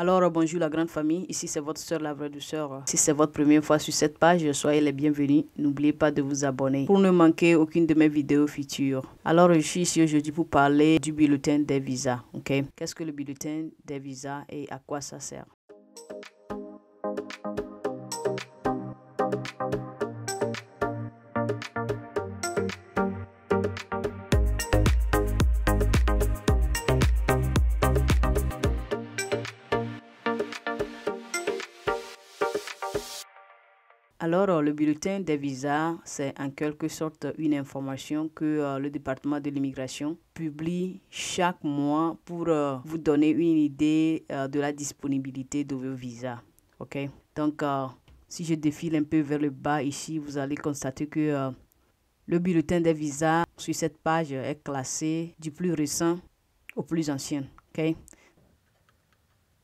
Alors euh, bonjour la grande famille, ici c'est votre soeur la vraie douceur. Euh, si c'est votre première fois sur cette page, soyez les bienvenus. N'oubliez pas de vous abonner pour ne manquer aucune de mes vidéos futures. Alors je suis ici aujourd'hui pour parler du bulletin des visas. ok Qu'est-ce que le bulletin des visas et à quoi ça sert Alors, euh, le bulletin des visas, c'est en quelque sorte une information que euh, le département de l'immigration publie chaque mois pour euh, vous donner une idée de la disponibilité de vos visas. OK Donc, si je défile un peu vers le bas ici, vous allez constater que le bulletin des visas sur cette page est classé du plus récent au plus ancien. OK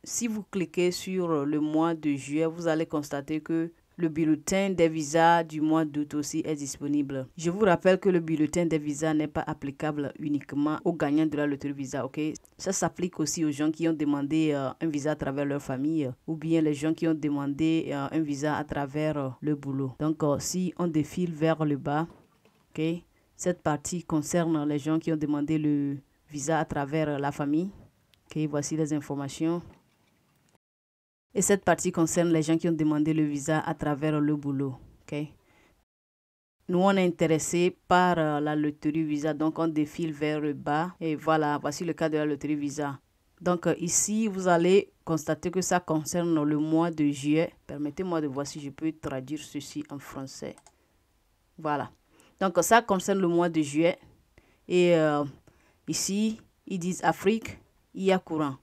si vous cliquez sur le mois de juillet, vous allez constater que le bulletin des visas du mois d'août aussi est disponible. Je vous rappelle que le bulletin des visas n'est pas applicable uniquement aux gagnants de la loterie visa, ok Ça s'applique aussi aux gens qui ont demandé euh, un visa à travers leur famille ou bien les gens qui ont demandé euh, un visa à travers euh, le boulot. Donc si on défile vers le bas, ok Cette partie concerne les gens qui ont demandé le visa à travers la famille. Ok, voici les informations. Et cette partie concerne les gens qui ont demandé le visa à travers le boulot. Nous, on est intéressés par euh, la loterie visa, donc on défile vers le bas. Et voilà, voici le cas de la loterie visa. Donc euh, ici, vous allez constater que ça concerne le mois de juillet. Permettez-moi de voir si je peux traduire ceci en français. Voilà. Donc ça concerne le mois de juillet. Et euh, ici, ils disent Afrique, il y a courant.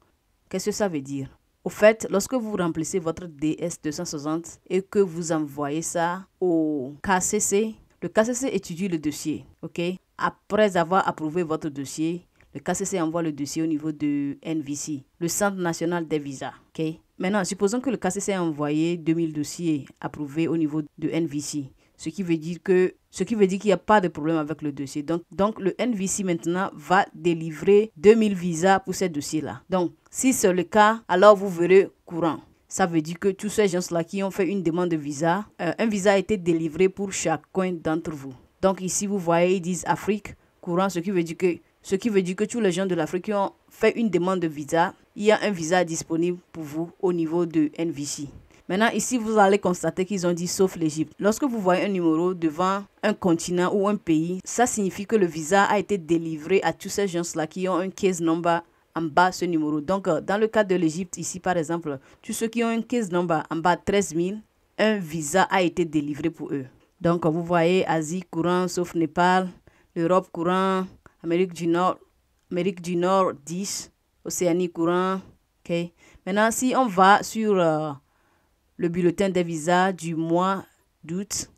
Qu'est-ce que ça veut dire au fait, lorsque vous remplissez votre DS260 et que vous envoyez ça au KCC, le KCC étudie le dossier, ok Après avoir approuvé votre dossier, le KCC envoie le dossier au niveau de NVC, le Centre national des visas, ok Maintenant, supposons que le KCC a envoyé 2000 dossiers approuvés au niveau de NVC ce qui veut dire que ce qui veut dire qu'il n'y a pas de problème avec le dossier. Donc, donc le NVC maintenant va délivrer 2000 visas pour ces dossiers-là. Donc, si c'est le cas, alors vous verrez courant. Ça veut dire que tous ces gens-là qui ont fait une demande de visa, euh, un visa a été délivré pour chacun d'entre vous. Donc ici, vous voyez, ils disent Afrique courant, ce qui veut dire que, ce qui veut dire que tous les gens de l'Afrique qui ont fait une demande de visa, il y a un visa disponible pour vous au niveau de NVC. Maintenant, ici, vous allez constater qu'ils ont dit sauf l'Égypte. Lorsque vous voyez un numéro devant un continent ou un pays, ça signifie que le visa a été délivré à tous ces gens-là qui ont un case number en bas ce numéro. Donc, euh, dans le cas de l'Égypte, ici par exemple, tous ceux qui ont un case number en bas 13 000, un visa a été délivré pour eux. Donc, vous voyez Asie courant, sauf Népal, l'Europe courant, Amérique du Nord, Amérique du Nord 10, Océanie courant. ok Maintenant, si on va sur euh, le bulletin des visas du mois d'août,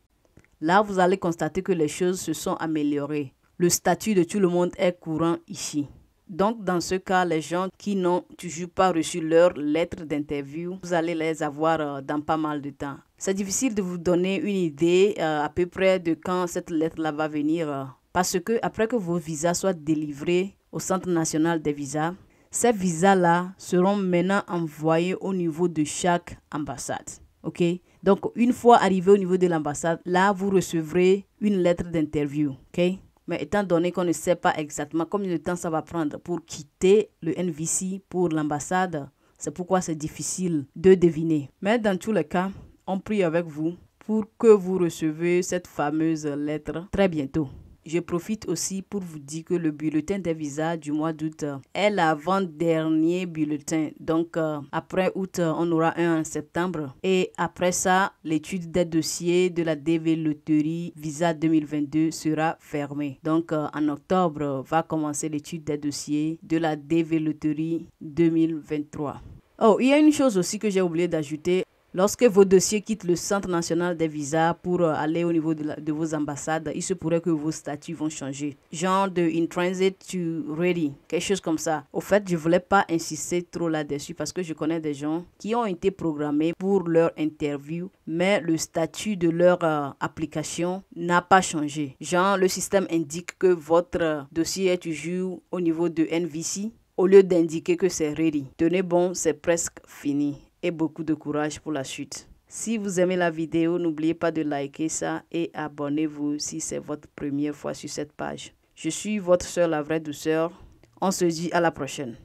là, vous allez constater que les choses se sont améliorées. Le statut de tout le monde est courant ici. Donc, dans ce cas, les gens qui n'ont toujours pas reçu leur lettre d'interview, vous allez les avoir euh, dans pas mal de temps. C'est difficile de vous donner une idée euh, à peu près de quand cette lettre-là va venir, euh, parce que après que vos visas soient délivrés au Centre national des visas, ces visas-là seront maintenant envoyés au niveau de chaque ambassade. OK Donc, une fois arrivé au niveau de l'ambassade, là, vous recevrez une lettre d'interview. OK mais étant donné qu'on ne sait pas exactement combien de temps ça va prendre pour quitter le NVC pour l'ambassade, c'est pourquoi c'est difficile de deviner. Mais dans tous les cas, on prie avec vous pour que vous receviez cette fameuse lettre très bientôt. Je profite aussi pour vous dire que le bulletin des visas du mois d'août euh, est l'avant-dernier bulletin. Donc, euh, après août, euh, on aura un en septembre. Et après ça, l'étude des dossiers de la DV Loterie Visa 2022 sera fermée. Donc, en octobre, va commencer l'étude des dossiers de la DV Loterie 2023. Oh, il y a une chose aussi que j'ai oublié d'ajouter. Lorsque vos dossiers quittent le Centre national des visas pour euh, aller au niveau de, vos ambassades, il se pourrait que vos statuts vont changer. Genre de in transit to ready, quelque chose comme ça. Au fait, je voulais pas insister trop là-dessus parce que je connais des gens qui ont été programmés pour leur interview, mais le statut de leur euh, application n'a pas changé. Genre, le système indique que votre euh, dossier est toujours au niveau de NVC au lieu d'indiquer que c'est ready. Tenez bon, c'est presque fini et beaucoup de courage pour la suite. Si vous aimez la vidéo, n'oubliez pas de liker ça et abonnez-vous si c'est votre première fois sur cette page. Je suis votre soeur la vraie douceur. On se dit à la prochaine.